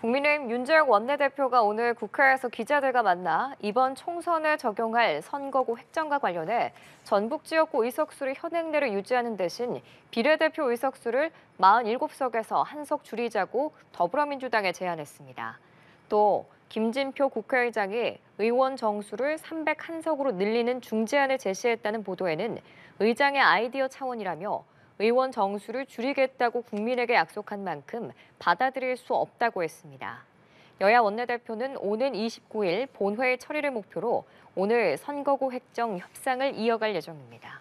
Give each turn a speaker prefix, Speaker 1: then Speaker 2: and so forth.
Speaker 1: 국민의힘 윤재혁 원내대표가 오늘 국회에서 기자들과 만나 이번 총선에 적용할 선거구 획정과 관련해 전북 지역구 의석수를 현행대로 유지하는 대신 비례대표 의석수를 47석에서 한석 줄이자고 더불어민주당에 제안했습니다. 또 김진표 국회의장이 의원 정수를 301석으로 늘리는 중재안을 제시했다는 보도에는 의장의 아이디어 차원이라며 의원 정수를 줄이겠다고 국민에게 약속한 만큼 받아들일 수 없다고 했습니다. 여야 원내대표는 오는 29일 본회의 처리를 목표로 오늘 선거구 획정 협상을 이어갈 예정입니다.